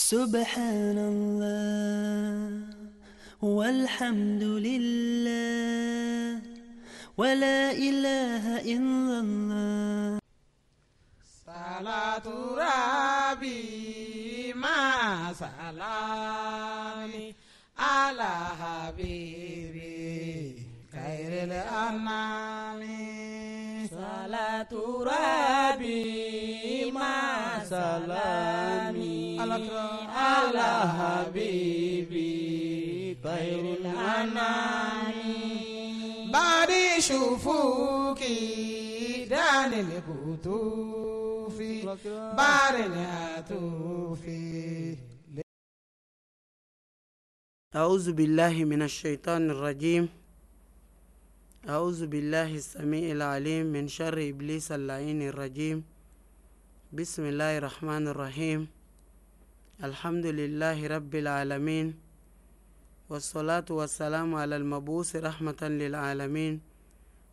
سبحان الله والحمد لله ولا إله إلا الله صلاة ربي مع سلامي على حبيبي خير الأنام صلاة ربي مع سلامي على حبيبي خير الأنام شوفوكي أعوذ بالله من الشيطان الرجيم أعوذ بالله السميع العليم من شر إبليس اللعين الرجيم بسم الله الرحمن الرحيم alhamdulillahi rabbil alamin wassalatu wassalamu ala almabusi rahmatan lilalamin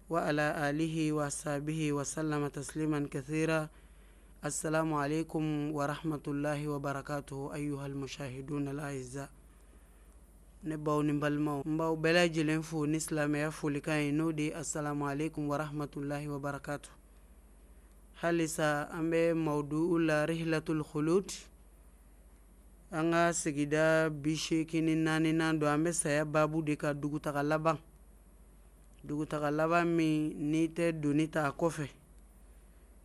wa ala alihi wa ashabihi wasallama tasliman kathira assalamu alaikum warahmatullahi wabarakatuhu ayuha almushahiduna alaiza ne baw ni balimaw n baw bɛɛ lajɛlen fo ni silamɛya folikan ye n'o de ye assalamu alaikum warahmatullahi wabarakatuh halisa an bɛ mawdu'u la rihlatul khulud an ka sigida bi seegin naani don an bɛ saya baabu de ka dugutaga laban dugutaga laban min n'i tɛ doni ta a kɔfɛ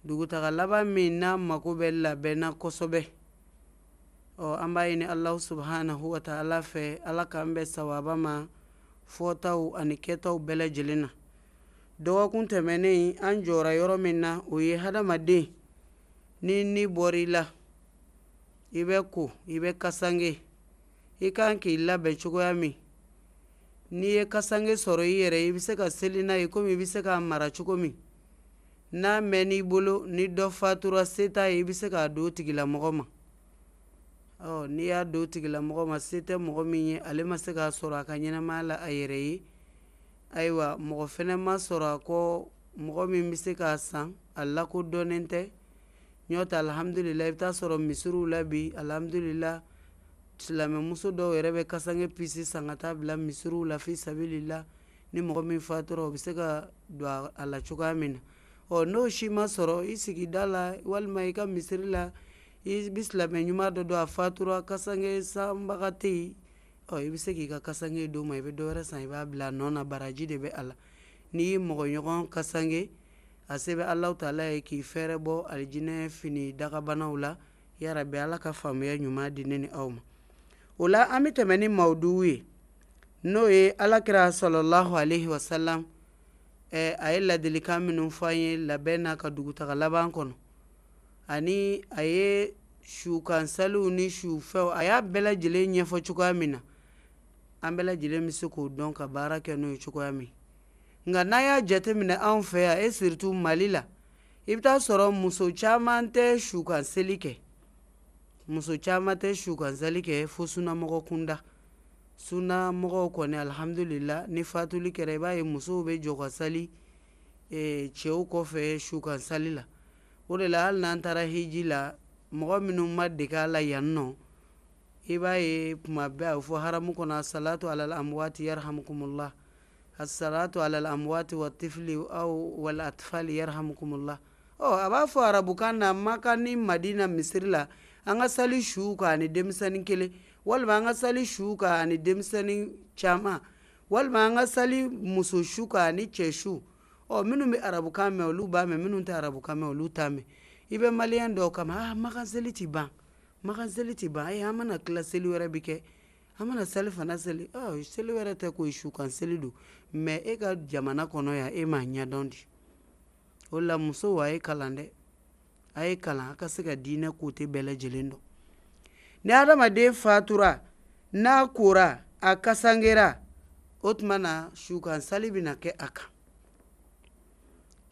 dugutaga laban min n'a mako bɛ labɛnna kosɛbɛ ɔ an b'a ɲini alahu subhanahu wa taala fɛ ala k'an bɛ sawaba ma fɔtaw ani kɛtaw bɛɛ lajɛlen na dɔgɔkun tɛmɛnen an jɔra yɔrɔ min na o ye hadamaden ni ni la i bɛ ko i bɛ kasange i kan k'i labɛn cogoya min n'i ye kasange sɔrɔ i yɛrɛ i bɛ se ka seli n'a ye komi i bɛ se k'a mara cogo min n'a mɛnn'i bolo ni dɔ fatura se t'a ye i bɛ se k'a don o tigilamɔgɔ ma ɔ n'i y'a don o tigilamɔgɔ ma se tɛ mɔgɔ min ye ale ma se k'a sɔrɔ a ka ɲɛnɛmaya la a yɛrɛ ye ayiwa mɔgɔ fɛnɛ ma sɔrɔ a kɔ mɔgɔ min bɛ se k'a san a lakodɔnnen tɛ ɲɔ ta alhamdulila i bɛ taa sɔrɔ misiriw la bi alhamdulila silamɛmuso dɔw yɛrɛ bɛ kasange pisi san ka taa bila misiriw la fi sabilila ni mɔgɔ min fatura o bɛ se ka don a la cogoya min na ɔ n'o si ma sɔrɔ i sigida la walima i ka misiri la i bɛ silamɛ ɲuman dɔ don a fatura kasange sanbaga tɛ yen ɔ i bɛ se k'i ka kasange d'o ma i bɛ dɔ wɛrɛ san i b'a bila a nɔ na baraji de bɛ a la n'i y'i mɔgɔ ɲɔgɔn kasange a se bɛ taala ye k'i fɛɛrɛ bɔ alijinɛ fini dagabanaw la yarabi ala ka faamuya ɲuman di ne ni aw ma o la an bɛ tɛmɛ ni ye n'o ye alakira sɔlɔlahu alaihi wasalam eh, a ye ladilikan minnu fɔ ye labɛn n'a ka dugutaga laban kɔnɔ ani a ye sukansaliw ni sufɛw a y'a bɛɛ ɲɛfɔ cogoya min na an bɛɛ lajɛlen se k'o dɔn ka baara kɛ n'o ye cogoya min nka n'a y'a jate minɛ anw fɛ yan et surtout mali la i bɛ taa sɔrɔ muso caman tɛ sukanseli kɛ muso caman tɛ sukanseli kɛ fo sunamɔgɔ kunda sunamɔgɔw kɔni alihamudulila ni fatuli kɛra i b'a ye musow bɛ jɔ ka sali eh, cɛw kɔfɛ sukansali la o de la hali n'an taara hiji la mɔgɔ minnu ma dege a la yan nɔ i b'a ye kuma bɛɛ a bɛ fɔ haramu kɔnɔ asalatu ala amwati yarhamukumullah assalatu ala alamwati wa tifli au wal atfali yarhamukumullah oh, a b'a fɔ arabukan na maka ni madina misiri la an ka sali su ka ani denmisɛni kelen walima an ka sali su ka ani denmisɛni caman walima an ka sali muso su ka ani cɛ su ɔ oh, minnu bɛ arabukan mɛn olu b'a mɛn minnu tɛ arabukan mɛn olu t'a mɛn i bɛ maliyɛn dɔw kama ah makan seli ti ban makan seli ti ban ayi an mana tila seli wɛrɛ bi kɛ an mana seli fana seli oh, ah, seli wɛrɛ tɛ ko sukan seli don mɛ e ka jamana kɔnɔ yan e m'a ɲɛdɔn di o la musow a ye kalan dɛ a ye kalan a ka se ka diinɛ kote bɛɛ lajɛlen dɔn ni adamaden fatura n'a kora a kasangera o tuma na sukan sali bɛna kɛ a kan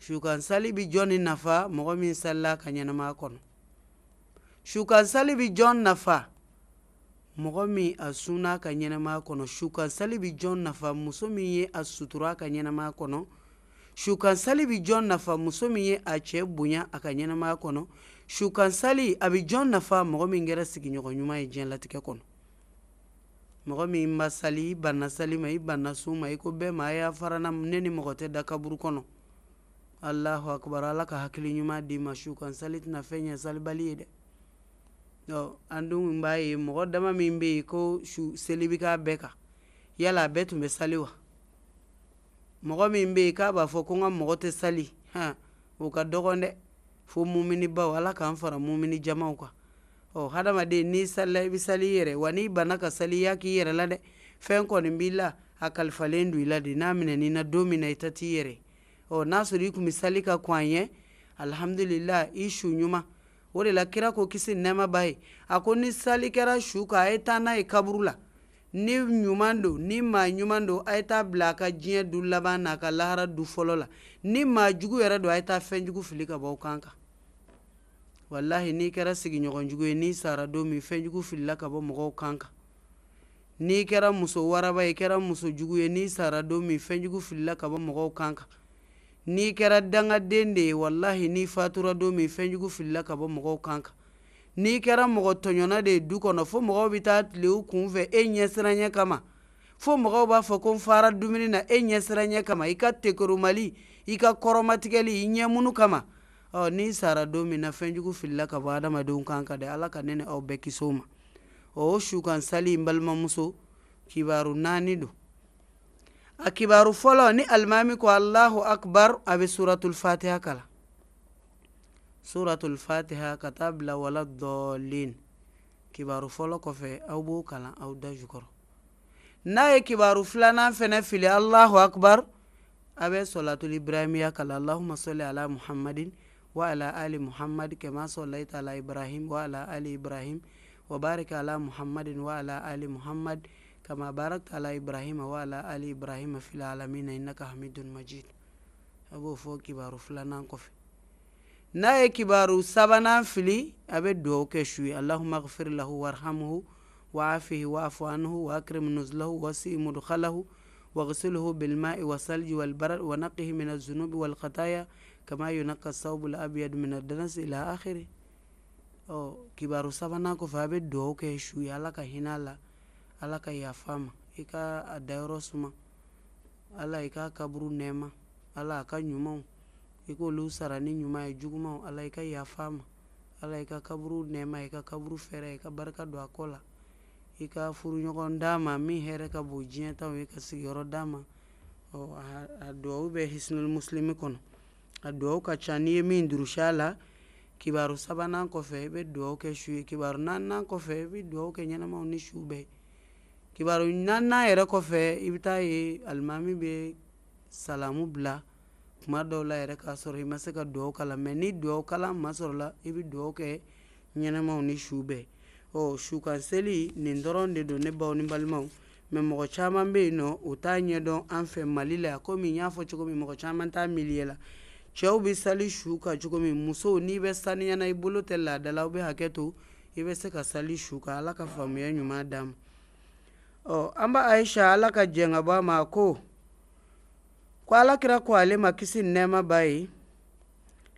sukan sali bɛ jɔn ni nafa mɔgɔ min salila a ka ɲɛnamaya kɔnɔ sukan sali bɛ jɔn nafa mɔgɔ min a suna ka ɲɛnamaya kɔnɔ sukansali bi jɔn nafa muso min ye a sutura a ka ɲɛnamaya kɔnɔ sukansali bi jɔn nafa muso min ye a cɛ bonya a ka ɲɛnamaya kɔnɔ sukansali a bi jɔn nafa mɔgɔ min kɛra sigiɲɔgɔn ɲuman ye diɲɛlatigɛ kɔnɔ mɔgɔ min ma sali i banna sali ma i banna sun ma i ko bɛɛ ma a y'a farana ne ni mɔgɔ tɛ da kaburu kɔnɔ allahu akbar ala ka hakili ɲuman di ma sukansali tɛna fɛn ɲɛ salibali ye dɛ an dun b'a ye mɔgɔ dama min bɛ yen ko su seli bɛ k'a bɛɛ kan yala a bɛɛ tun bɛ sali wa mɔgɔ min bɛ yen k'a b'a fɔ ko n ka mɔgɔ tɛ sali han o ka dɔgɔn dɛ fo muminibaw ala k'an fara mumini jamaw kan ɔ hadamaden n'i salila i bɛ sali i yɛrɛ wa n'i banna ka sali i y'a k'i yɛrɛ la dɛ fɛn kɔni b'i la a kalifalen don i la de n'a minɛn'i na don min na i ta t'i yɛrɛ ɔ n'a sɔrɔ i tun bɛ sali ka kɔn a ɲɛ alihamudulilayi i su ɲuman Wole la kira kwa nema bai, Ako ni sali xuka shuka aeta na ikaburula. Ni nyumando, ni ma nyumando aeta blaka jine du laba na ka lahara du folola. Ni ma jugu yara du aeta fenjugu filika ba ukanka. Wallahi ni kera sigi nyoko ye ni sara do mi fenjugu filika ba mga Ni kera muso waraba ye muso jugu ye ni sara do mi fenjugu filika ba mga n'i kɛra dangaden de ye wallahi n'i fatura don min fɛnjugu filila ka bɔ mɔgɔw kan kan n'i kɛra mɔgɔ tɔɲɔna de ye du kɔnɔ fo mɔgɔw bɛ taa tile u kun fɛ e ɲɛsiranɲɛ kama fo mɔgɔw b'a fɔ ko n fara dumuni na e ɲɛsiranɲɛ kama i ka tekoromali i ka kɔrɔmatigɛli i ɲɛmunu kama ɔ n'i sara don min na fɛnjugu filila ka bɔ adamadenw kan ka dɛ ala ka ne ni aw bɛɛ kisi o ma o sukan sali in balimamuso kibaru naani don akibaru folo ni almami ko allahu akbar abi suratul fatiha kala suratul fatiha katabla wala dolin kibaru folo kofe aw b'o kalan aw daju kɔrɔ n'a ye kibaru filanan fɛnɛ fili allahu akbar abi bɛ solatul ibrahimiya kala allahuma soli ala muhammadin wa ala ali muhammad kama solaita ala ibrahim wa ala ali ibrahim wa barika ala muhammadin wa ala ali muhammad كما باركت على إبراهيم وعلى آل إبراهيم في العالمين إنك حميد مجيد أبو فو كبارو فلان قف نا كبار سبنا فلي أبي دوك كشوي اللهم اغفر له وارحمه وعافه واعف عنه وأكرم نزله وسي مدخله واغسله بالماء والثلج والبرد ونقه من الذنوب والخطايا كما ينقى الثوب الأبيض من الدنس إلى آخره أو كبار سبنا أبي دوك كشوي الله كهنا الله ala ka yafa ma i ka a dayɔrɔ suma ala i k'a kaburu nɛɛma ala a ka ɲumanw i k'olu sara ni ɲuman ye jugumanw ala i ka yafa ma ala i ka kaburu nɛɛma i ka kaburu fɛrɛ i ka barika don a kɔ la i ka furuɲɔgɔn d'a ma min hɛrɛ ka bon diɲɛtaw ye ka sigiyɔrɔ d'a ma a duwawu bɛ hisinul muslimi kɔnɔ a duwawu ka ca n'i ye min durusiya la kibaru sabanan kɔfɛ i bɛ duwawu kɛ su ye kibaru naaninan kɔfɛ i bɛ duwawu kɛ ɲɛnamaw ni su bɛɛ kibaru nana yɛrɛ kɔfɛ i bi taa ye alimami bɛ salamu bila kuma dɔw la yɛrɛ k'a sɔrɔ i ma se ka duwawu kala mɛ ni duwawu kala ma sɔrɔ la i bi duwawu kɛ ɲɛnɛmaw ni su bɛɛ ɔ sukanseli nin dɔrɔn de don ne baw ni balimaw mɛ mɔgɔ caman bɛ yen nɔ o t'a ɲɛdɔn an fɛ mali la komi n y'a fɔ cogo min mɔgɔ caman t'a mili yɛ la cɛw bi sali su kan cogo min musow n'i bɛ saniyana i bolo tɛ laadala aw bɛ hakɛ to i bɛ se ka sali su kan ala ka faamuya ɲuman d'a ma. o oh, amba aisha ala ka jeŋa ba ma ko ko alakira ko ale ma kisi nɛɛma ba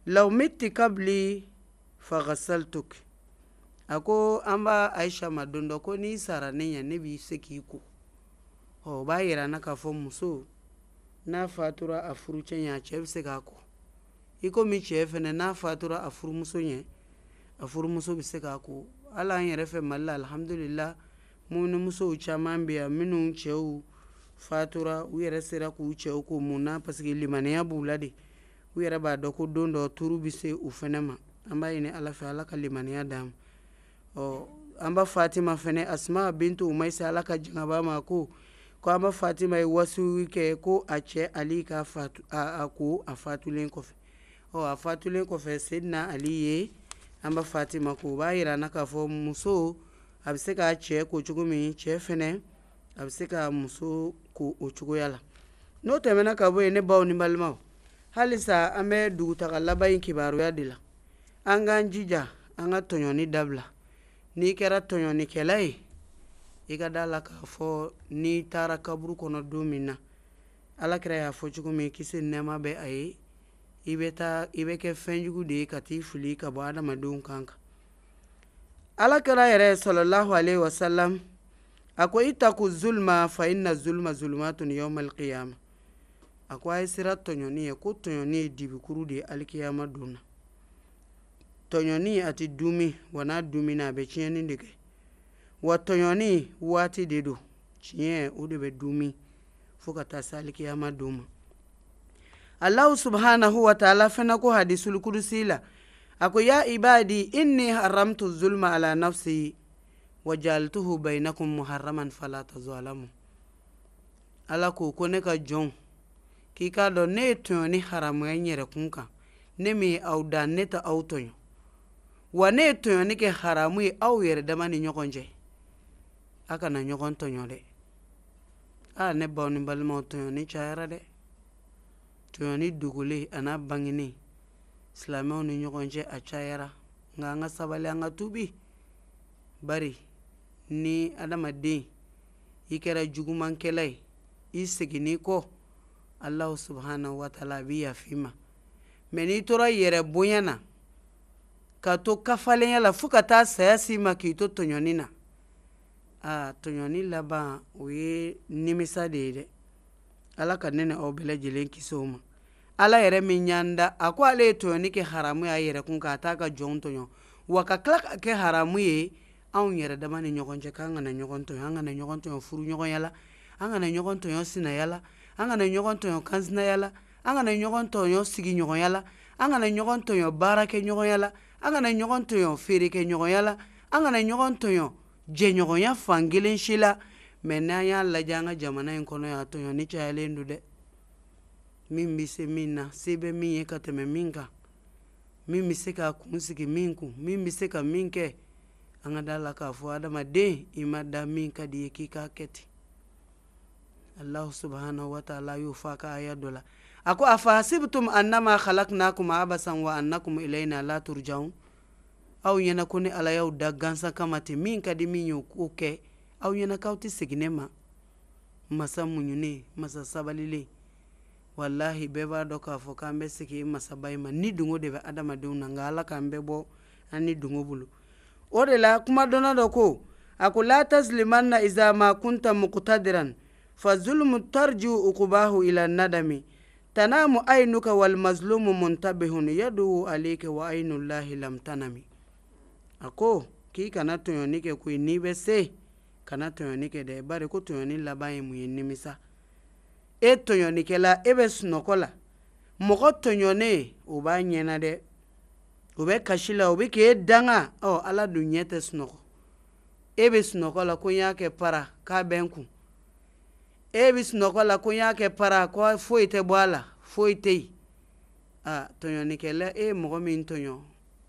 law mitti kabli fagasaltuk a ko an aisha ma don ko n'i sara ne ɲa ne b'i se ko o b'a yira na k'a fɔ muso n'a fatura a furucɛ ɲɛ a cɛɛ be se ko i komi cɛɛ fɛnɛ n'a fatura a furumuso ɲɛ a furumuso be se k'a ko hali an yɛrɛ fɛ mali mun ni musow caman bɛ yan minnu cɛw fatura u yɛrɛ sera k'u cɛw ko mun na limaniya b'u la de u yɛrɛ b'a dɔn ko don dɔ turu bɛ se u fɛnɛ ma an b'a ɲini ala fɛ ala ka limaniya d'a ɔ an b'a fatima fɛnɛ asuma bintu umaisa ala ka jangaba ma ko ko an b'a fatima ye wasiw kɛ ko a cɛ ali ka fatu a, a ko a fatulen kɔfɛ ɔ a fatulen kɔfɛ sedina ali ye an b'a fatima ko b'a yira na k'a fɔ muso a bɛ se k'a cɛ ko cogo min cɛ fɛnɛ a bɛ se ka muso ko o cogoya la n'o tɛmɛna ka bɔ yen ne baw ni balimaw halisa an bɛ dugutaga laban in kibaruya de la an k'an jija an ka tɔɲɔni dabila n'i kɛra tɔɲɔnikɛla ye i ka daa la k'a fɔ n'i taara kaburu kɔnɔ don min na alakira y'a fɔ cogo min kisi nɛɛma bɛ a ye i bɛ taa i bɛ kɛ fɛnjugu de ye ka t'i fili ka bɔ adamadenw kan kan alakira yɛrɛ sɔlɔlahu wa salam a ko itaku zulma fa inna zulma zulumatun mali kiyama a ko a ye sira tɔɲɔni ye ko tɔɲɔni ye dibikuru de ye alikiyama don na tɔɲɔni a ti dumi wa n'a dumina a bɛ tiɲɛni de kɛ wa tɔɲɔni waati de don tiɲɛ o de bɛ dumi fo ka taa se alikiyama don ma alahu subhanahu wa taala fana ko hadisulukudusi la ako ya ibadi inni haramtu zulma ala nafsi wajaltuhu bainakum muharraman fala tazalamu ala ko ko ne ka jɔn k'i k'a dɔn ne ye tɔɲɔ ni haramuya n yɛrɛ kun kan ne min ye aw da ne ta aw tɔɲɔ wa ne ye tɔɲɔni kɛ haramu ye aw yɛrɛ dama ni ɲɔgɔn cɛ a kana ɲɔgɔn tɔɲɔ dɛ a ne baw ni balimaw tɔɲɔni cayara dɛ tɔɲɔni dogolen an'a bangenen silamɛw ni ɲɔgɔn cɛ a cayara nka an ka sabali an ka tubi bari ni adamaden i kɛra jugumankɛla ye i seginin kɔ alahu subhanahu wataala a bi yafi ma mɛ n'i tora yɛrɛ bonya na ka to kafalenya la fɔɔ ka taa saya si ma k'i to tɔɲɔni na a tɔɲɔni laban o ye nimisa de ye dɛ ala ka ne aw bɛɛ lajɛlen ma ala yɛrɛ min ɲanda a ko ale ye tɔɲɔni kɛ haramu ye a yɛrɛ kun k'a t'a ka jɔn tɔɲɔ wa ka tila ka kɛ haramu ye anw yɛrɛ dama ni ɲɔgɔn cɛ k'an kana ɲɔgɔn tɔɲɔ an kana ɲɔgɔn tɔɲɔ furu ɲɔgɔnya la an kana ɲɔgɔn tɔɲɔ sinaya an kana ɲɔgɔn tɔɲɔ kansinaya an kana ɲɔgɔn tɔɲɔ sigiɲɔgɔnya la an kana ɲɔgɔn tɔɲɔ baarakɛ ɲɔgɔnya la an kana ɲɔgɔn tɔɲɔ feerekɛ ɲɔgɔnya la an kana ɲɔgɔn tɔɲɔ jɛɲɔgɔnya fankelen si la mɛ n'an y'a lajɛ an ka jamana in kɔnɔ y'a tɔɲɔni cayalen don dɛ min se mina sebe se bɛ min ye ka tɛmɛ min kan min be se k'a kun sigi min kun min be se ka min kɛ an ka da la k'a fɔ adamaden i ma da min ka di ye k'i k'a kɛ ten allahu subhanahu wa taala y'o fɔ a ka aya dɔ la a ko afahasibtum annama khalaknakum abasan wa annakum ilayna la turjaun aw ɲɛna ko ni ala y'aw da gansa kama ten min ka di min ye o kɛ aw ɲɛna k'aw tɛ segin ma masa muɲunen masa sabalilen wallahi bɛɛ b'a dɔn k'a fɔ k'an bɛ segi masaba ma ni dungo de bɛ adamadenw na nka ala k'an bɛɛ bɔ an ni dungo bolo o de la kuma dɔnna dɔ ko a ko la tasliman izama kunta muqtadiran fa zulmu tarju uqubahu ila nadami tanamu ainuka mazlumu muntabihun yaduwu alayka wa ainullahi lam tanami a ko k'i kana tɔɲɔni kɛ koyi n'i bɛ se kana tɔɲɔni kɛ dɛ bari ko tɔɲɔni laban ye mun ye nimisa e tɔɲɔnikɛla e bɛ sunɔgɔ la mɔgɔ tɔɲɔnen o b'a ɲɛna dɛ o bɛ kasi la o bɛ k'e danga ɔ ala dun ɲɛ tɛ sunɔgɔ e bɛ sunɔgɔ la ko n y'a kɛ para k'a bɛ n kun e bɛ sunɔgɔ la ko n y'a kɛ para ko foyi tɛ bɔ a la foyi tɛ yen a tɔɲɔnikɛla e ye mɔgɔ min tɔɲɔ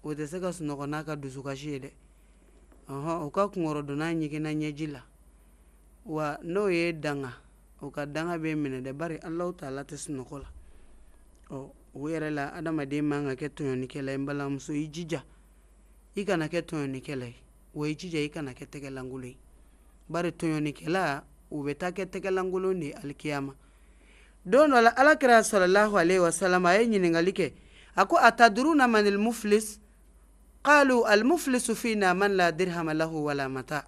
o tɛ se ka sunɔgɔ n'a ka dusukasi ye dɛ ɔhɔn o ka kunkɔrɔdonna ɲiginna ɲɛji la wa n'o ye danga o ka danga be minɛ dɛ bari alahu taala tɛ sunɔgɔ la ɔ o yɛrɛ la adamaden man ka kɛ tɔɲɔnikɛla ye n balimamuso i jija i kana kɛ tɔɲɔnikɛla ye wa i jija i kana kɛ tɛgɛlankolon ye bari tɔɲɔnikɛla o bɛ taa kɛ tɛgɛlankolon de ye alikiyama don dɔ la alakira sɔlɔlahu alehi wasalama a ye ɲininkali kɛ a ko a ta duuru na manil muflis qalu al muflisu fina man la dirhama lahu wala mata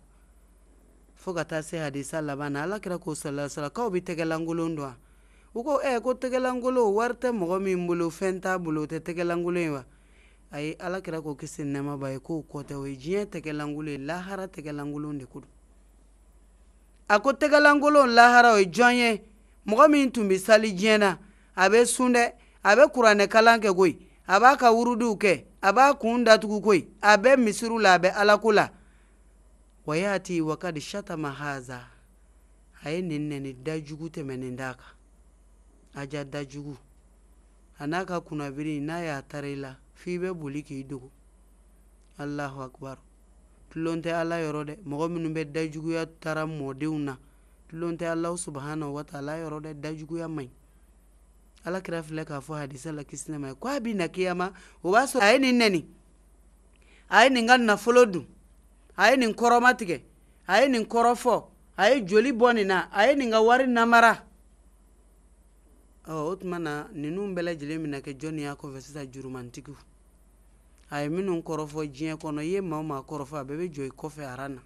fo ka taa se hadisa laban na alakira ko salasalakaw be tɛgɛlankolon dɔn a u ko ɛ ko tɛgɛlankolo wari tɛ mɔgɔ min bolo fɛn t'a bolo o tɛ tɛgɛlankolo ye wa ayi alakira ko kisi nɛma ba ye k'o kɔtɛ o ye diɲɛ tɛgɛlankolo ye lahara tɛgɛlankolon de ko don a ko tɛgɛlankolon lahara o ye jɔn ye mɔgɔ min tun be sali diɲɛ na a be sun dɛ a be kuranɛ kalan kɛ koyi a b'a ka wurudiw kɛ a b'a kuun datugu koyi a bɛ misiriw la a bɛ alako la wayati wakad shatama haza a ye dajugu tɛmɛnin da aja dajugu a n'a ka kunnabiri n'a y'a tara i allahu akbar tulon ala yorode dɛ mɔgɔ minnu bɛ dajuguya tara mɔdenw na tulon tɛ alahu subahanahu wataala yɔrɔ dɛ dajuguya man ɲi ala kira filɛ k'a fɔ hadisa la kisinɛma ye ko bi na kiyama o b'a sɔrɔ a ye nin nɛni a ye nin kɔrɔmatigɛ a ye nin kɔrɔ a ye joli bɔ nin na a ye nin ka wari namara ɔ o tuma na ninnu bɛɛ lajɛlen bɛna kɛ jɔnni y'a kɔfɛ sisan jurumantigiw a ye minnu kɔrɔfɔ diɲɛ kɔnɔ i ye maa o maa kɔrɔfɔ a bɛɛ bɛ jɔ i kɔfɛ aran na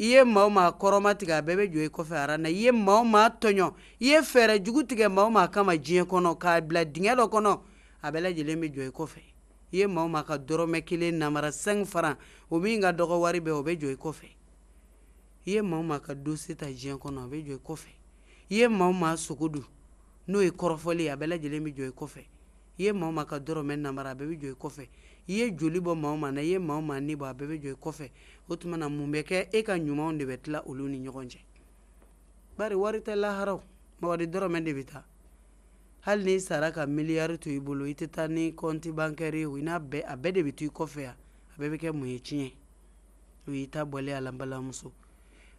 i ye maa o maa kɔrɔmatigɛ a bɛɛ bɛ jɔ i kɔfɛ aran na i ye maa o maa tɔɲɔ i ye fɛɛrɛ jugu tigɛ maa o maa kama diɲɛ kɔnɔ k'a bila dingɛ dɔ kɔnɔ a bɛɛ lajɛlen bɛ jɔ i kɔfɛ i ye maw ma ka dɔrɔmɛ kelen namara 5 faran o min ka dɔgɔ wari bɛɛ o bɛ jɔ i kɔfɛ i ye maw ma ka dose ta diɲɛ kɔnɔ a bɛ jɔ i kɔfɛ i ye maw ma sogo dun n'o ye kɔrɔfɔli ye a bɛɛ lajɛlen bɛ jɔ i kɔfɛ i ye maw ma ka dɔrɔmɛ namara a bɛɛ bɛ jɔ i kɔfɛ i ye joli bɔ maw ma na i ye maw ma ni bɔ a bɛɛ bɛ jɔ i kɔfɛ o tuma na mun bɛ kɛ e ka ɲumanw de bɛ tila olu ni ɲɔgɔn cɛ bari wari tɛ laharaw wari dɔrɔmɛ de bɛ taa hali n'i sara ka miliyari to i bolo i tɛ taa ni kɔnti bankɛri ye o i n'a bɛɛ a bɛɛ de bɛ to i kɔfɛ yan a bɛɛ bɛ kɛ mun ye tiɲɛ o y'i ta bɔlen a la n balimamuso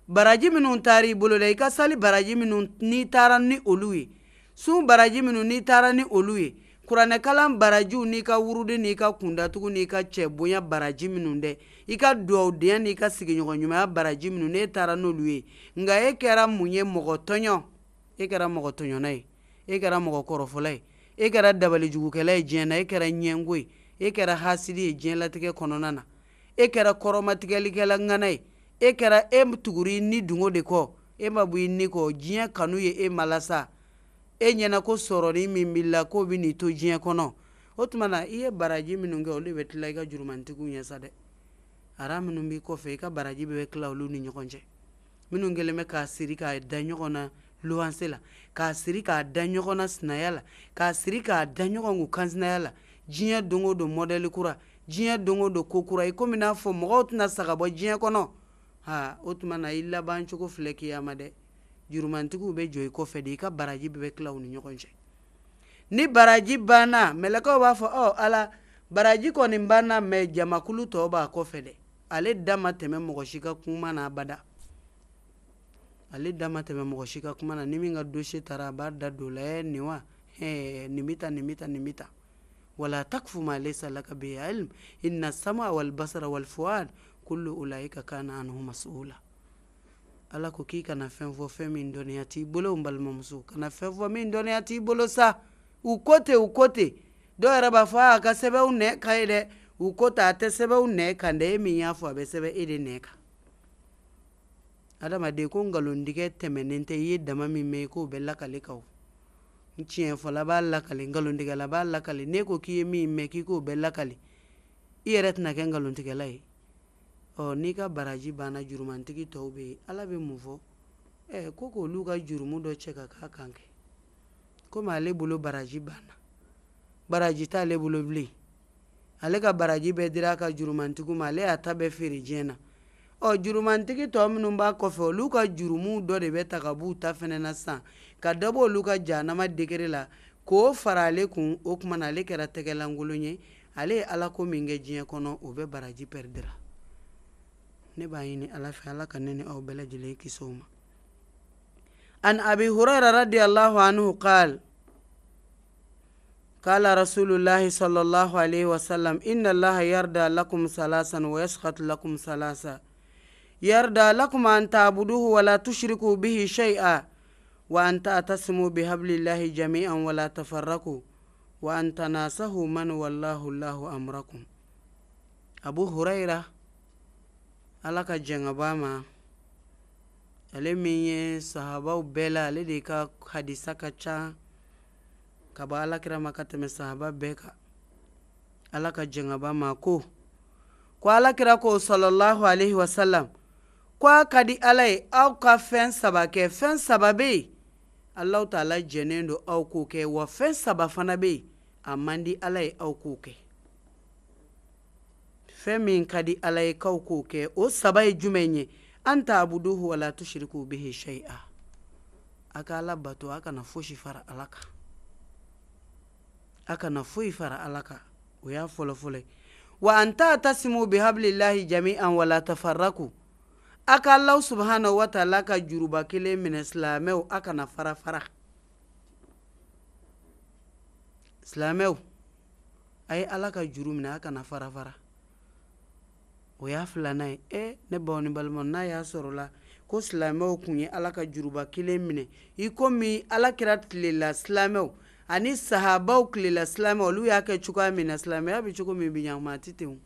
baraji minnu taara i bolo dɛ i ka sali baraji minnu n'i taara ni olu ye sun baraji minnu n'i taara ni olu ye kuranɛkalan barajiw n'i ka wurudi n'i ka kundatugu n'i ka cɛ bonya baraji minnu dɛ i ka duwawudenya n'i ka sigiɲɔgɔnɲumanya baraji minnu n'e taara n'olu ye nka e kɛra mun ye mɔgɔ tɔɲɔ e kɛra mɔgɔ tɔɲɔna ye i e kɛra mɔgɔ kɔrɔfɔla ye i e kɛra dabalijugukɛla ye diɲɛ na i e kɛra ɲɛngo ye i kɛra hasidi ye diɲɛ latigɛ kɔnɔna na i kɛra kɔrɔmatigɛlikɛla ŋana ye i kɛra e tuguri ni dungo de kɔ e ma bɔ i ni kɔ diɲɛ kanu ye e ma lasa e ɲɛna ko sɔrɔni min b'i la k'o bɛ n'i to diɲɛ kɔnɔ o tuma na i ye baraji minnu kɛ olu bɛ tila i ka jurumantigiw ɲɛ sa dɛ ara minnu b'i kɔfɛ i ka baraji bɛɛ bɛ tila olu ni ɲɔgɔn cɛ minnu kɛlen bɛ k'a siri k'a da ɲɔgɔn na luwanse la k'a siri k'a da ɲɔgɔn na sinaya la k'a siri k'a da ɲɔgɔn kun kansinaya la diɲɛ don o don mɔdɛli kura diɲɛ don o don ko kura i komi n'a fɔ mɔgɔw tɛna saga bɔ diɲɛ kɔnɔ ha o tuma na i laban cogo filɛ kiyama dɛ jurumantigiw bɛ jɔ i kɔfɛ de i ka baraji bɛɛ bɛ tila u ni ɲɔgɔn cɛ ni baraji banna mɛlɛkɛw b'a fɔ ɔ ala baraji kɔni banna mɛ jamakulu tɔw b'a kɔfɛ dɛ ale da ma tɛmɛ mɔgɔ si ka kuma n'a bada ale dama tɛmɛ mɔgɔ si ka kuma na ni min ka dossier taara a b'a da don la ɛ nin wa ɛ nin bɛ tan wala takfu ma laysa laka bihi ilm inna sama wal basara wal fuad kullu ulaika kana anhu mas'ula ala ko k'i kana fɛn fɔ fɛn min dɔnniya t'i bolo n balimamuso kana fɛn fɔ min dɔnniya t'i bolo sa u ko ten u ko ten dɔw yɛrɛ b'a fɔ a ka sɛbɛnw nɛ ka ye dɛ u ko te a tɛ sɛbɛnw nɛ kan dɛ e min y'a fɔ a bɛ sɛbɛn e de nɛ kan adamaden ko nkalontigɛ tɛmɛnen tɛ i ye dama min mɛn i k'o bɛ lakale ka o n b'a lakale nkalontigɛla b'a lakale ne ko k'i ye min mɛn k'i k'o bɛɛ lakale i yɛrɛ tɛna kɛ nkalontigɛla ye ɔ oh, n'i ka baraji banna jurumantigi tɔw bɛ yen ala bɛ mun fɔ ɛ eh, ko k'olu ka jurumu dɔ cɛ ka k'a kan kɛ komi ale bolo baraji banna baraji t'ale bolo bilen ale ka baraji bɛɛ dira ka jurumantigiw ma ale y'a ta bɛɛ feere diɲɛ na ɔ jurumantigi tɔ minnu b'a kɔfɛ olu ka jurumu dɔ de bɛ ta ka b'u ta fɛnɛ na san ka dɔ bɔ olu ka jahanama degere la k'o fara ale kun o kumana ale kɛra tɛgɛlankolon ye ale ye ala ko min kɛ diɲɛ kɔnɔ o bɛ baraji pɛridira ne b'a ɲini ala fɛ ala ka ne ni aw bɛɛ lajɛlen ma an abi hurara radiallahu anhu qal قال رسول الله صلى الله عليه وسلم إن الله يرضى لكم ثلاثا ويسخط لكم ثلاثا yarda lakuma an tabuduhu wala tushriku bihi shay'a wa an ta'tasimu bihablillahi jami'an wala tafarraku wa an tanasahu man wallahu lahu amrakum abu huraira ala ka jɛŋa ma ale min ye sahabaw bɛɛ la ale de ka hadisa ka ca ka bɔ alakira ma ka tɛmɛ sahaba bɛɛ kan ala ka ba ma ko ko alakira ko sallallahu alaihi wasallam ko a ka di ala ye aw ka fɛn saba kɛ fɛn saba bɛ yen alaw taala jɛnnen don aw k'o kɛ wa fɛn saba fana bɛ yen a man di ala ye aw k'o kɛ fɛn min ka di ala ye kaw k'o kɛ o saba ye jumɛn ye an ta abuduhu wala tushiriku bihi shaia a ka ala bato a kana fosi fara ala kan a kana foyi fara ala kan o y'a fɔlɔfɔlɔ ye wa an ta tasimu bihabilillahi jami'an wala tafarraku a ka alaw subahana wataala ka juruba kelen minɛ silamɛw a kana fara fara silamɛw a ye ala ka juru minɛ a kana fara fara o y'a filanan ye e ne baw ni balimaw n'a y'a sɔrɔ la ko silamɛw tun ye ala ka juruba kelen minɛ i komi ala kɛra tilela silamɛw ani sahabaw tilela silamɛw olu y'a kɛ cogoya min na silamɛya bɛ cogo min bi ɲakuma a ti ten o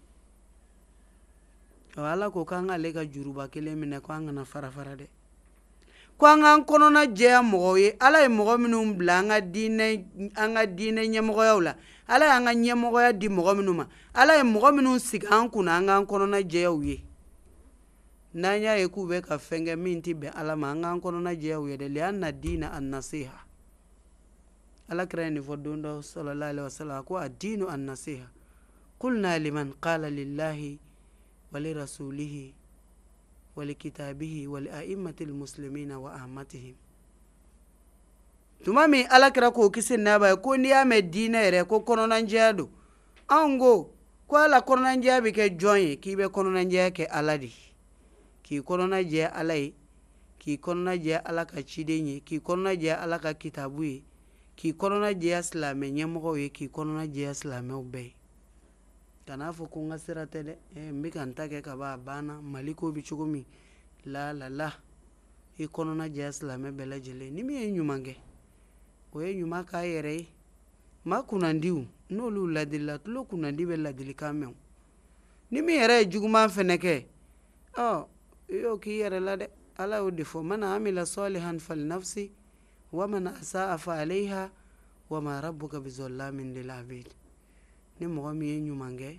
ala ko k'an k'ale ka juruba kelen minɛ ko kana fara dɛ ko an k'an kɔnɔna jɛya mɔgɔw ye ala ye mɔgɔ minnu bila an ka diinɛ an ka diinɛ ɲɛmɔgɔyaw la ala y'an ka ɲɛmɔgɔya di mɔgɔ minnu ma ala ye mɔgɔ minnu sigi an kunna an k'an kɔnɔna jɛyaw ye n'an y'a ye k'u bɛ ka fɛn min tɛ bɛn ala ma an k'an kɔnɔna jɛyaw ye dɛ le na diina an nasiha ala kira ye nin fɔ don dɔ sɔlɔlɔ alayi wa sɔlɔ ko a diinu an nasiha قلنا لمن قال لله ولرسوله ولكتابه ولأئمة المسلمين وأمتهم tuma min alakira k'o kisi naba ye ko n'i y'a mɛn diinɛ yɛrɛ ko kɔnɔnajɛya don anw ko ko ala kɔnɔnajɛya bɛ kɛ jɔn ye k'i bɛ kɔnɔnajɛya kɛ ala de k'i kɔnɔnajɛya ala ye k'i kɔnɔnajɛya ala ka ciden ye k'i kɔnɔnajɛya ala ka kitabu ye k'i kɔnɔnajɛya silamɛ ɲɛmɔgɔw ye k'i kɔnɔnajɛya silamɛw bɛɛ ye kan'a fɔ ko n ka sira tɛ dɛ eh, n bɛ ka n ta kɛ ka ban a banna mali ko bɛ cogo min la la la i kɔnɔna jɛya silamɛ bɛɛ lajɛlen ni min ye ɲuman kɛ o ye ɲuman k'a yɛrɛ ye maa kunnandiw n'olu ladelila tulo kunnandi bɛ ladilikan mɛn ni min yɛrɛ ye juguman fɛnɛ oh, kɛ ɔ i y'o k'i yɛrɛ la dɛ ala y'o de fɔ mana amila salihan falinafsi wa mana asaa fa alaiha wa ma rabbuka bizalamin lil abid ni mɔgɔ min ye ɲuman kɛ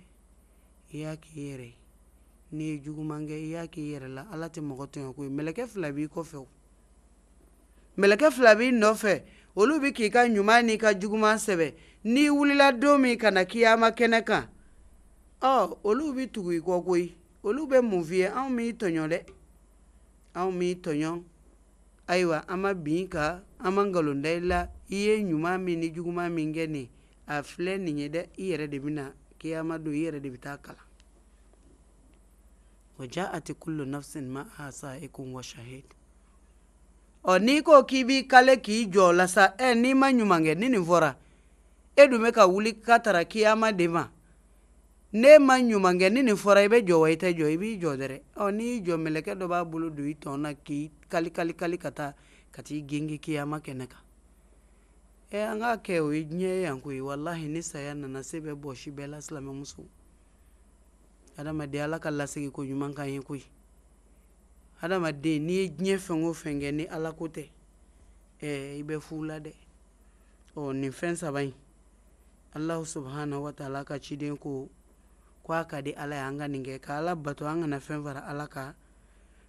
i y'a k'i yɛrɛ ye ni ye juguman kɛ i y'a k'i yɛrɛ la ala tɛ mɔgɔ tɔɲɔ ko ye mɛlɛkɛ fila b'i kɔfɛ o mɛlɛkɛ fila b'i nɔfɛ olu bi k'i ka ɲuman n'i ka juguman sɛbɛ n'i wulila don min kana kiyama kɛnɛ kan ɔ olu bi tugu i kɔ koyi olu bɛ mun f'i ye anw m'i tɔɲɔ dɛ anw m'i tɔɲɔ ayiwa an ma bin i kan an ma nkalon da i la i ye ɲuman min ni juguman min kɛ nin a filɛ nin ye dɛ i yɛrɛ de bɛna kiyama don i yɛrɛ de bɛ taa kalan wa ja a tɛ kulo nafsin ma asa e ko wa shahid ɔ n'i ko k'i b'i kale k'i jɔ o la sa ɛ n'i ma ɲuman kɛ ni nin fɔra e dun bɛ ka wuli ka tara kiyama de ma ne ma ɲuman kɛ ni nin fɔra i bɛ jɔ wa i tɛ jɔ i b'i jɔ dɛrɛ ɔ n'i jɔ mɛlɛkɛ dɔ b'a bolo don i tɔn na k'i kali kali kali ka taa ka t'i genge kiyama kɛnɛ kan Ɛ eh, an eh, eh, k'a kɛ o ye diɲɛ ye yan koyi walahi ni saya nana se bɛ bɔsi bɛɛ la silamɛmuso adamaden Ala ka lasegin ko ɲuman k'an ye koyi adamaden n'i ye diɲɛ fɛn o fɛn kɛ ni Ala ko tɛ ɛɛ i bɛ fuu dɛ ɔ nin fɛn saba in Alahu subahana wataala ka ciden ko ko a ka di Ala ye an ka nin kɛ ka Ala bato an kana fɛn fara Ala kan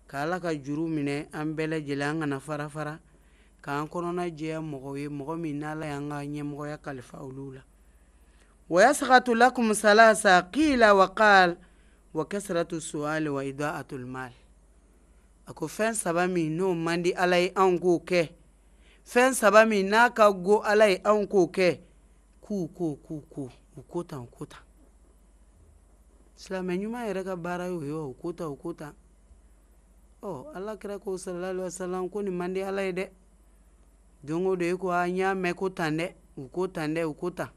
ka Ala ka juru minɛ an bɛɛ lajɛlen an kana fara fara k'an kɔnɔna jɛya mɔgɔw ye mɔgɔ min n'ala y'an ka ɲɛmɔgɔya kalifa olu la ويسخط لكم ثلاثة قيل وقال وكثرة السؤال وإضاءة المال ako fɛn saba min n'o man di ala ye anw k'o kɛ fɛn saba min n'a ka go ala ye anw k'o kɛ k'u ko k'u ko u ko tan u ko tan silamɛ ɲuman yɛrɛ ka baara y'o ye wa u ko tan u ko tan ɔ kira ko sallallahu alaihi wa ko nin man di ala ye dɛ Dongo do i ko aa n y'a mɛn ko tan dɛ u ko tan dɛ u ko tan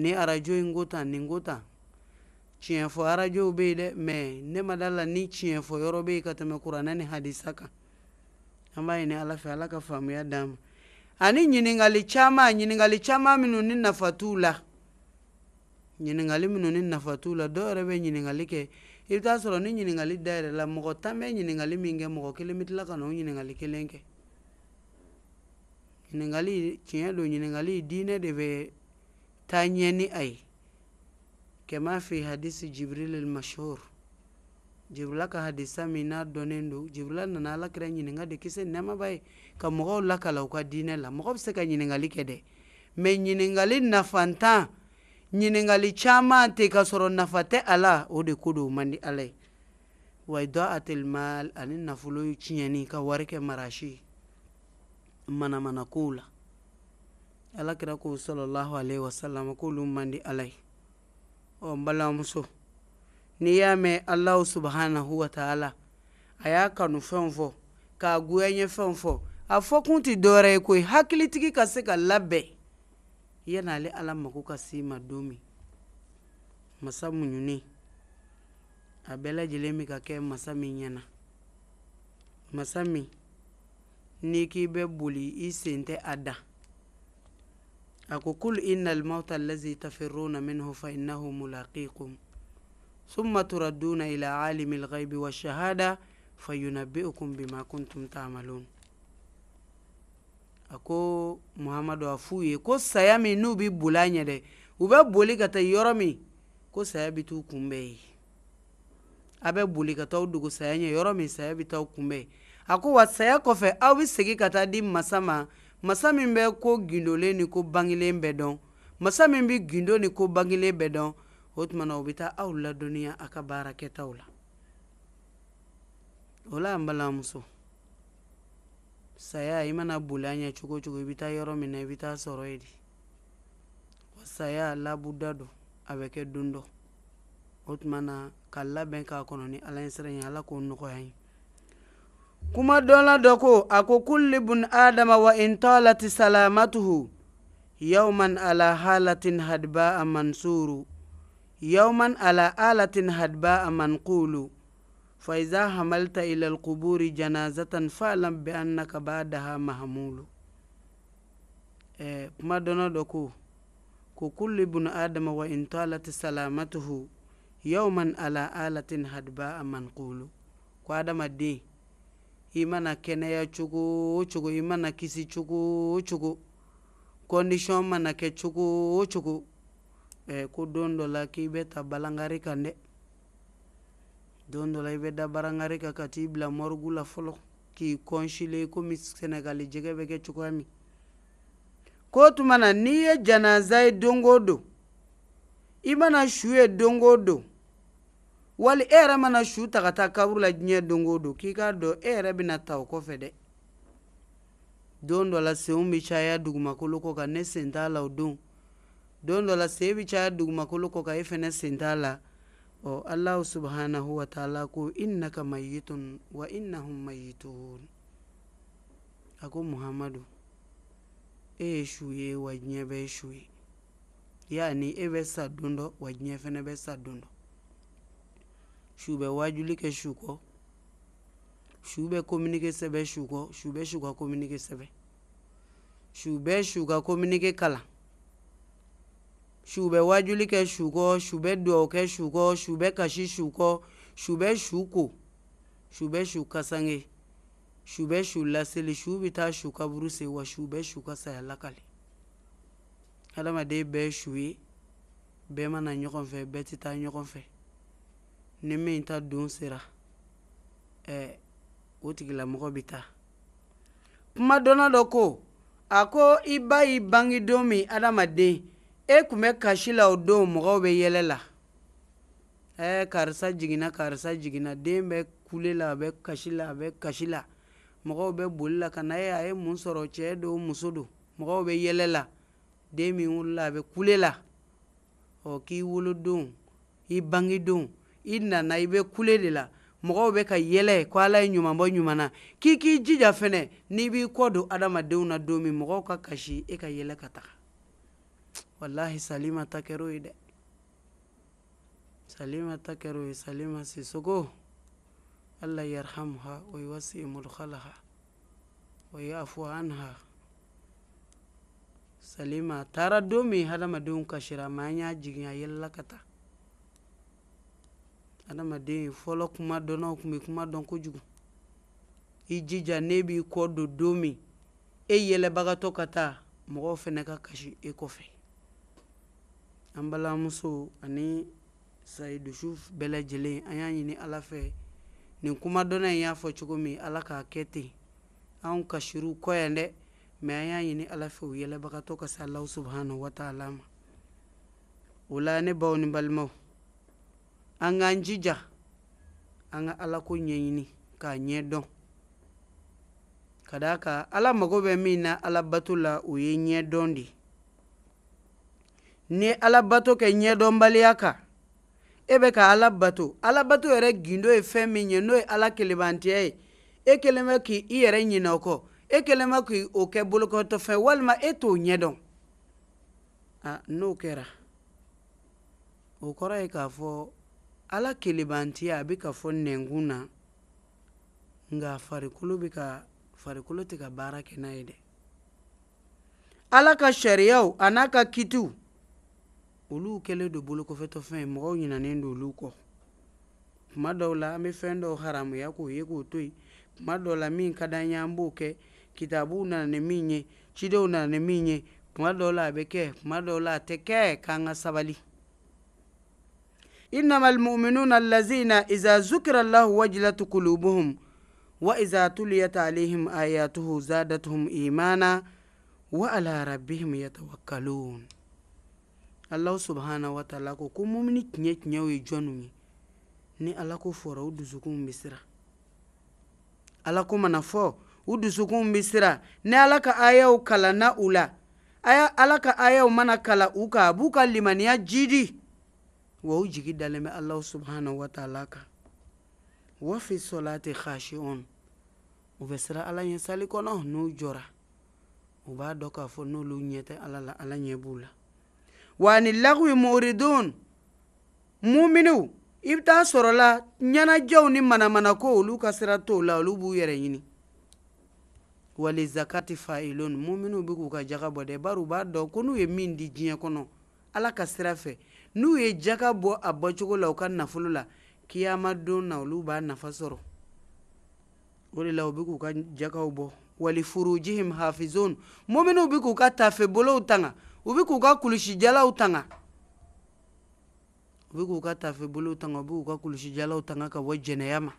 ni arajo in ko tan nin ko tan tiɲɛ fɔ arajow bɛ yen dɛ mɛ ne ma da la ni tiɲɛ fɔ yɔrɔ bɛ yen ka tɛmɛ kuranɛ ni hadisa kan an b'a ɲini ala fɛ ala ka faamuya d'an ma ani ɲiningali caman ɲiningali caman minnu ni nafa t'u la ɲiningali minnu ni nafa t'u la dɔw yɛrɛ bɛ ɲiningali kɛ i bɛ taa sɔrɔ ni ɲiningali dayɛlɛla mɔgɔ tan bɛ ɲiningali min kɛ mɔgɔ kelen bɛ tila ka na o ɲiningali kelen kɛ ɲiningali tiɲɛ don ɲiningali diinɛ de bɛ taa ɲɛ ni a ye kɛm'a fɛ hadisi jibril almashhur jibrila ka hadisa min n'a dɔnnen don jibrila nana alakira ɲininga de kisɛ nɛma b'a ye ka mɔgɔw lakala u ka diinɛ la mɔgɔ bɛ se ka ɲiningali kɛ dɛ mɛ ɲiningali nafantan ɲiningali caaman tɛ ka sɔrɔ nafa tɛ a o de ko man wa idaatil mal ani nafolo tiɲɛni ka wari kɛ marasi manamana kuu la alakira ko sallallahu alaihi wasallam k'olu mandi ala o oh, ɔ n balimamuso n'i y'a mɛn alahu subhanahu wa taala a y'a kanu fɛnw fɔ k'a goyaɲɛ fɛnw fɔ a fɔkun tɛ dɔwɛrɛ ye koyi hakilitigi ka se ka labɛn yan'ale ala mago ka s'i ma don min masa muɲunen a bɛɛ lajɛlen bɛ ka kɛ masa min ɲɛna masa min n'i k'i bɛ boli i sen tɛ a dan a ko kul inna almauta allazi tafirruna minhu fa innahu mulaqikum summa turadduna ila alimi alghaibi washahada fayunabbiukum bima kuntum taamalun a ko muhamadu a f'u ye ko saya min n'u bi boli a ɲɛ dɛ u bɛ boli ka taa yɔrɔ min ko saya bi t'u kunbɛn ye a bɛ boli ka taa dugu saya ɲɛ yɔrɔ min saya bi taa kunbɛn a ko wa saya kɔfɛ aw be segi ka taa di masa ma masa min bɛ ko gindolen ni ko bangilen bɛɛ dɔn masa min be gindo ni ko bangilen bɛɛ dɔn o tumana o be taa aw ladɔniya a ka baara la o la an balamuso saya i mana boli a ɲɛ cogo cogo i be taa yɔrɔ min na i be taa sɔrɔ ye di wa saya labuda don a bɛ kɛ don dɔ o tumana ka labɛn k'a kɔnɔ ni ala ye siran ye ala k'o nɔgɔya ye kuma dola a ako kulli bun adama wa in talati salamatuhu man ala halatin a mansuru man ala alatin kuburi manqulu فإذا حملت إلى القبور جنازة فاعلم بأنك ha محمول kuma dono da ko ko kulli bun adama wa in talati salamatuhu man ala alatin hadba manqulu ko adama de i mana kɛnɛya cogo o cogo i mana kisi cogo o cogo mana kɛ cogo o cogo eh, ko don dɔ la k'i bɛ ta balangari kan dɛ don dɔ la i bɛ da barangari kan ka t'i bila mɔrugu la fɔlɔ k'i kɔnsile komi sɛnɛgali jɛgɛ bɛ kɛ cogoya min ko tuma na n'i ye janaza ye don o don i mana su ye don wali e yɛrɛ mana su ta ka taa kaburu la diɲɛ don don k'i k'a dɔn e yɛrɛ bɛna ta o kɔfɛ dɛ don dɔ la senw bɛ caya dugumakolo kɔ kan ne sen t'a la o don don dɔ la sen bɛ caya dugumakolo kɔ kan e fana sen t'a la ɔ alahu subahanahu wa ko innaka mayitun wa innahum mayitun a ko muhamadu e ye su ye wa diɲɛ bɛ su ye yaani e bɛ sa don dɔ wa diɲɛ fana bɛ sa don dɔ shube wajuli ke shuko shube kominike sɛbɛ shuko shube shuka kominike sɛbɛ shube shuka kominike kala, shube wajuli kɛ shukɔ shube duwawu kɛ shukɔ shube kasi shukɔ shube shuko shube shuka sange, shube shu laseli shu bi taa shu wa shube shuka ka kali, lakale hadamaden bɛɛ shu ye bɛɛ mana ɲɔgɔn fɛ bɛɛ tɛ taa ɲɔgɔn fɛ ni min ta don sera eh, o tigilamɔgɔ bi ta kuma dɔnna dɔ ko a ko i ba y'i bangi don min adamaden e kun bɛ kasi la o don mɔgɔw bɛ yɛlɛ la eh, karisa jiginna karisa jiginna den bɛ kule la a bɛ kasi la a bɛ kasi la mɔgɔw bɛ boli la ka na ye a ye mun sɔrɔ cɛɛ do muso do mɔgɔw bɛ yɛlɛ la den min wolola a bɛ kule la ɔ k'i wolodon i bangi don Inna nana i kule de la mɔgɔw bɛ ka yɛlɛ ko ala ye na k'i k'i jija fɛnɛ n'i b'i kɔ don adamadenw na don min mɔgɔw ka kasi eka ka yɛlɛ ka salima ta kɛr'o salima ta salima sisogo allah yarhamha wa yuwasi mulkhalaha wa yafu anha salima a taara don min hadamadenw kasira ma an y'a jigin a adamaden fɔlɔ kuma dɔnnaw kun bɛ kuma dɔn kojugu i jija ne b'i kɔ don don min e yɛlɛbagatɔ ka taa mɔgɔw fɛnɛ ka kasi e kɔfɛ an balimamuso ani sayidusu bɛɛ lajɛlen an y'a ɲini ala fɛ nin kuma dɔnna in y'a fɔ cogo min ala k'a kɛ ten anw kasir'u kɔ yan dɛ mɛ an y'a ɲini ala fɛ u yɛlɛbagatɔ ka se alahu subahana wataala ma o la ne baw ni balimaw an k'an jija an ka alako ɲɛɲini k'a ɲɛdɔn ka d'a kan ala mago bɛ min na alabato la o ye ɲɛdɔn de ni alabato kɛ ɲɛdɔnbaliya kan e bɛ ka alabato alabato yɛrɛ gindo ye fɛn min ye n'o ye ala kelebantiya ye e kelen bɛ k'i yɛrɛ ɲinɛ o kɔ e kelen bɛ k'o kɛ bolokɔtɔfɛn walima e t'o ɲɛdɔn a n'o kɛra o kɔrɔ ye k'a fɔ ala kelebantiya a be ka fɔ nɛnkun na nga farikolo be ka farikolo tɛ ka baara kɛ n'a ye dɛ ala ka sariyaw a n'a ka kitiw olu kɛle do bolokɔfɛtɔfɛn mɔgɔw ɲinanen do olu kɔ kuma dɔw la an be fɛn dɔw haramuya k'o ye k'o to yen kuma dɔw la min ka d'an ye an b'o kɛ kitabuw nana ni min ye cidenw nana ni min ye kuma dɔw la a be kɛ kuma dɔw la a tɛ kɛ k'an ka sabali إنما المؤمنون الذين إذا ذكر الله وجلت قلوبهم وإذا تليت عليهم آياته زادتهم إيمانا وعلى ربهم يتوكلون alahu subhanahu wa taala ko ko mumini tiɲɛ tiɲɛw ye jɔnnu ye ni ala ko fɔra u dusukunw be sira ala ko mana fɔ u sira ni ala ka ayaw kalanna u la aya ala ka ayaw mana kala u kan a b'u ka limaniya jidi wa u jigi dalen bɛ alahu subhanahu wa taala kan wa fi solati khashi'un u bɛ siran ala ɲɛ sali kɔnɔ n'u jɔra u b'a dɔn k'a fɔ n'olu ɲɛ tɛ ala la ala ɲɛ b'u la wa ni lagwi muridun muminiw i bɛ taa sɔrɔ la ɲɛnajɛw ni manamanako olu ka sira t'o la olu b'u yɛrɛ ɲini wali zakati fa'ilun muminiw bɛ k'u ka jaga bɔ dɛ bari u b'a dɔn ko n'u ye min di diɲɛ kɔnɔ ala ka sira fɛ n'u ye jaka bɔ a bɔcogo la u ka nafolo la kiyama don na olu b'a nafa sɔrɔ o de la u bɛ k'u ka jakaw bɔ wali furujihim hafizun mɔminiw bɛ k'u ka tafebolow tanga u bɛ k'u ka kulusijalaw tanga u bɛ k'u ka tafebolow tanga u bɛ k'u ka kulusijalaw tanga ka bɔ jɛnɛya ma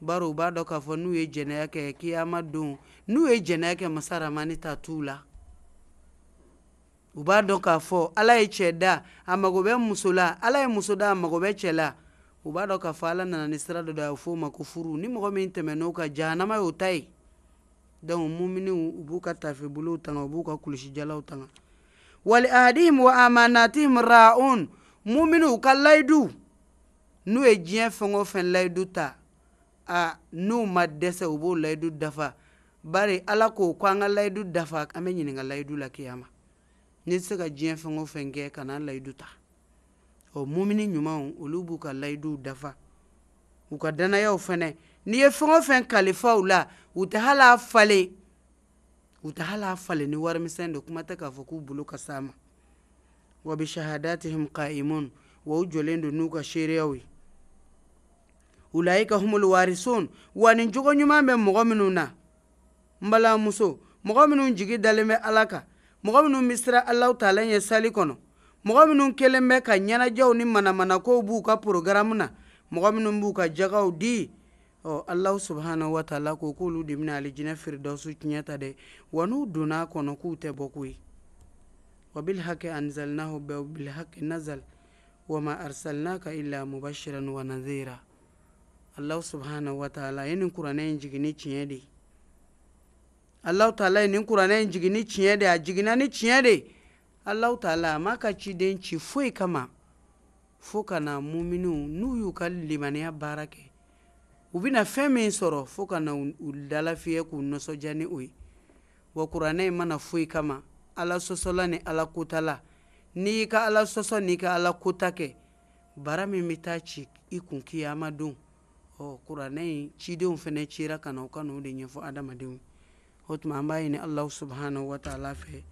bari u b'a dɔn k'a fɔ n'u ye jɛnɛya kɛ kiyama don n'u ye jɛnɛya kɛ masa rahamani ta t'u la u b'a dɔn k'a fɔ ala ye cɛ da a mago bɛ muso ala ye muso da a mago bɛ cɛ la u b'a dɔn k'a fɔ ala nana ni sira dɔ a bɛ ma ko furu ni mɔgɔ min tɛmɛ n'o jahanama y'o ta ye donc muminiw u b'u ka tafebolow tanga u b'u ka kulusijalaw tanga wali ahadihim wa amanatihim raun muminiw ka layidu n'u ye diɲɛ fɛn o fɛn layidu ta a n'u ma dɛsɛ u b'o layidu dafa bari ala ko ko an ka layidu dafa an bɛ ɲininka layidu la kiyama n'i tɛ se ka diɲɛ fɛn o fɛn kɛ ka na layidu ta ɔ mumini ɲumanw olu b'u ka layiduw dafa u ka danayaw fɛnɛ n'i ye fɛn o fɛn kalifa la u tɛ hali a falen u tɛ hali a falen ni warimisɛn de kuma tɛ k'a fɔ k'u bolo ka s'a ma wa bi shahadatihim qaimun wa u jɔlen don n'u ka seereyaw ye ulaika humul warisun wa nin jogo ɲuman bɛ mɔgɔ minnu na n balimamuso mɔgɔ minnu jigi dalen bɛ ala kan mɔgɔ minnu bɛ siran alaw talen ye sali kɔnɔ mɔgɔ minnu kelen bɛ ka ɲɛnajɛw ni manamanakow b'u ka porogaramu na mɔgɔ minnu b'u ka jagaw di ɔ alaw subahana wataala ko k'olu de bɛna alijinɛ firidawusu tiɲɛ ta dɛ wa n'u donna a kɔnɔ k'u tɛ bɔ koyi wa bil hakɛ anzalnahu bil hakɛ nazal wa ma arsalnaka illa mubashiran wa nadhira alaw subahana wataala ye nin kuranɛ in jigin tiɲɛ de ye alahu taala ye nin kurana in jigin ni tiɲɛ de a jiginna ni tiɲɛ de alahu taala a m'a ka ciden ci foyi kama fo ka na muminiw n'u y'u ka limaniya baara kɛ u bɛna fɛn min sɔrɔ fo ka na u dalafiyɛ k'u nɔsɔdiya ni o ye wa kuranɛ in mana foyi kama ala sɔsɔla ni ala kota n'i y'i ka ala sɔsɔ n'i ka ala kota kɛ bara min bɛ taa ci i kun kiyama don ɔ kuranɛ in cidenw fana cira ka na u ka n'o de ɲɛfɔ adamadenw ye hotuma an b'a ɲini allahu subhanahu wa taala fɛ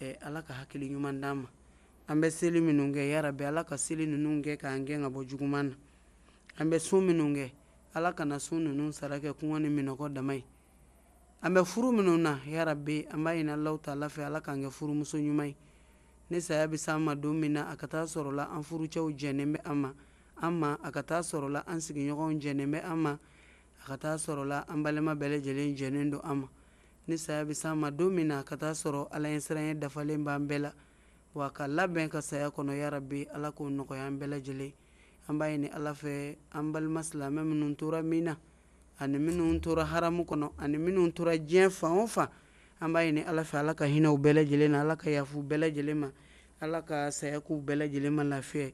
eh, ala ka hakili ɲuman d'an ma an bɛ seli minnu kɛ yarabi ala ka seli ninnu kɛ k'an gɛn ka bɔ juguman na an bɛ sun minnu kɛ ala kana sun ninnu sara kɛ kɔngɔ ni minɔgɔ dama ye an bɛ furu minnu na yarabi an b'a ɲini allahu taala fɛ ala k'an kɛ furumuso ɲuman ye ni saya bɛ s'an ma don min na a ka taa sɔrɔ la an furucɛw jɛnnen bɛ an ma an ma a ka taa sɔrɔ la an sigiɲɔgɔnw jɛnnen bɛ an ma a ka taa sɔrɔ la an balima bɛɛ lajɛlen jɛnnen don an ma ni saya bɛ s'an ma don min na ka taa sɔrɔ ala ye siranya dafalen b'an bɛɛ la wa ka labɛn ka saya kɔnɔ yarabi ala k'o nɔgɔya an bɛɛ lajɛlen an b'a ɲini ala fɛ an balima silamɛ minnu tora min na ani minnu tora haramu kɔnɔ ani minnu tora diɲɛ fan o fan an b'a ɲini ala fɛ ala ka hinɛ bɛɛ lajɛlen na ala ka yafu bɛɛ lajɛlen ma ala ka saya bɛɛ lajɛlen ma lafiya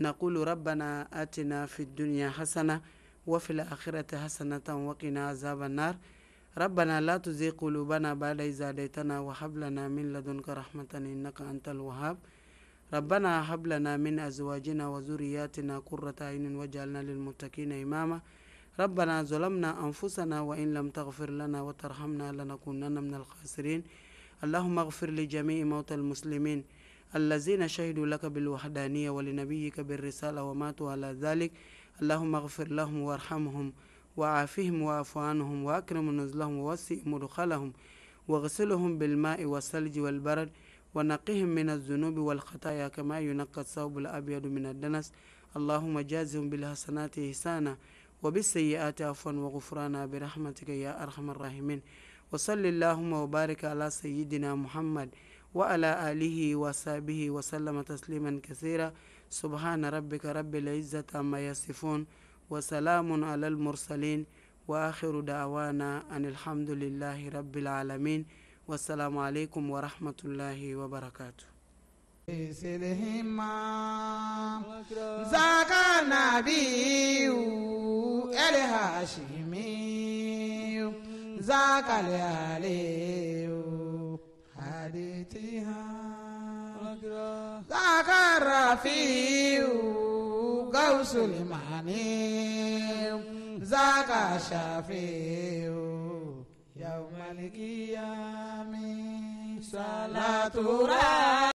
nakulu rabbana atina fid dunya hasana wa fil akhirati hasanatan wa qina ربنا لا تزغ قلوبنا بعد إذ هديتنا وهب لنا من لدنك رحمة إنك أنت الوهاب ربنا هب لنا من أزواجنا وذرياتنا قرة عين واجعلنا للمتقين إماما ربنا ظلمنا أنفسنا وإن لم تغفر لنا وترحمنا لنكونن من الخاسرين اللهم اغفر لجميع موتى المسلمين الذين شهدوا لك بالوحدانية ولنبيك بالرسالة وماتوا على ذلك اللهم اغفر لهم وارحمهم وعافهم واعف عنهم وأكرم نزلهم ووسع مدخلهم واغسلهم بالماء والثلج والبرد ونقهم من الذنوب والخطايا كما ينقى الثوب الأبيض من الدنس اللهم جازهم بالحسنات إحسانا وبالسيئات عفوا وغفرانا برحمتك يا أرحم الراحمين وصل اللهم وبارك على سيدنا محمد وعلى آله وصحبه وسلم تسليما كثيرا سبحان ربك رب العزة عما يصفون وسلام على المرسلين وآخر دعوانا أن الحمد لله رب العالمين والسلام عليكم ورحمة الله وبركاته سلهما الهاشمي حديثها Sulimani Zaka Shafi'u Ya Maliki Amin Salatu